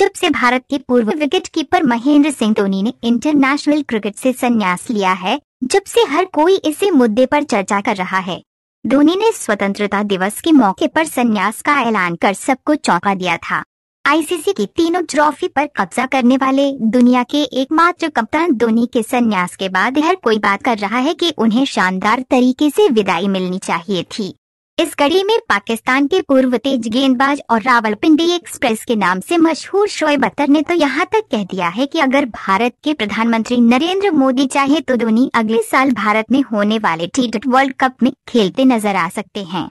जब से भारत के पूर्व विकेटकीपर महेंद्र सिंह धोनी ने इंटरनेशनल क्रिकेट से संन्यास लिया है जब से हर कोई इसी मुद्दे पर चर्चा कर रहा है धोनी ने स्वतंत्रता दिवस के मौके पर संन्यास का ऐलान कर सबको चौंका दिया था आईसीसी की तीनों ट्रॉफी पर कब्जा करने वाले दुनिया के एकमात्र कप्तान धोनी के संन्यास के बाद हर कोई बात कर रहा है कि उन्हें शानदार तरीके से विदाई मिलनी चाहिए थी इस कड़ी में पाकिस्तान के पूर्व तेज गेंदबाज और रावलपिंडी एक्सप्रेस के नाम से मशहूर शोएब अख्तर ने तो यहाँ तक कह दिया है कि अगर भारत के प्रधानमंत्री नरेंद्र मोदी चाहे तो धोनी अगले साल भारत में होने वाले टी वर्ल्ड कप में खेलते नजर आ सकते हैं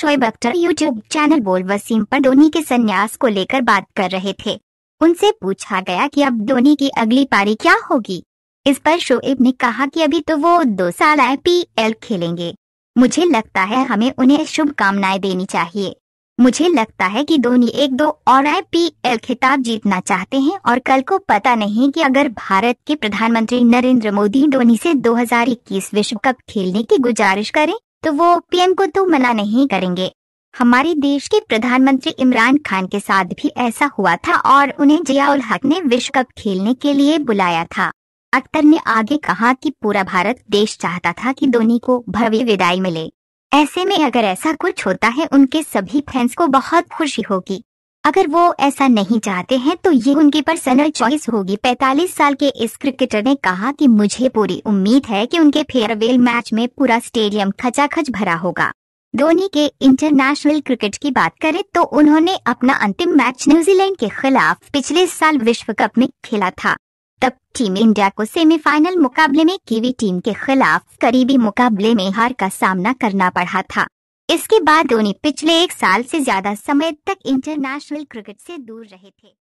शोएब अख्तर यूट्यूब चैनल बोल वसीम पर धोनी के संन्यास को लेकर बात कर रहे थे उनसे पूछा गया कि अब धोनी की अगली पारी क्या होगी इस पर शोएब ने कहा कि अभी तो वो दो साल आईपीएल खेलेंगे मुझे लगता है हमें उन्हें शुभकामनाएं देनी चाहिए मुझे लगता है कि धोनी एक दो और आईपीएल खिताब जीतना चाहते हैं और कल को पता नहीं कि अगर भारत के प्रधानमंत्री नरेंद्र मोदी धोनी से 2021 विश्व कप खेलने की गुजारिश करें तो वो पीएम को तो मना नहीं करेंगे हमारे देश के प्रधानमंत्री इमरान खान के साथ भी ऐसा हुआ था और उन्हें जियाउल हक ने विश्व कप खेलने के लिए बुलाया था अख्तर ने आगे कहा कि पूरा भारत देश चाहता था कि धोनी को भव्य विदाई मिले ऐसे में अगर ऐसा कुछ होता है उनके सभी फैंस को बहुत खुशी होगी अगर वो ऐसा नहीं चाहते हैं तो ये उनकी पर्सनल चॉइस होगी 45 साल के इस क्रिकेटर ने कहा कि मुझे पूरी उम्मीद है कि उनके फेयरवेल मैच में पूरा स्टेडियम खचाखच भरा होगा धोनी के इंटरनेशनल क्रिकेट की बात करें तो उन्होंने अपना अंतिम मैच न्यूजीलैंड के खिलाफ पिछले साल विश्व कप में खेला था तब टीम इंडिया को सेमीफाइनल मुकाबले में कीवी टीम के खिलाफ करीबी मुकाबले में हार का सामना करना पड़ा था इसके बाद धोनी पिछले एक साल से ज्यादा समय तक इंटरनेशनल क्रिकेट से दूर रहे थे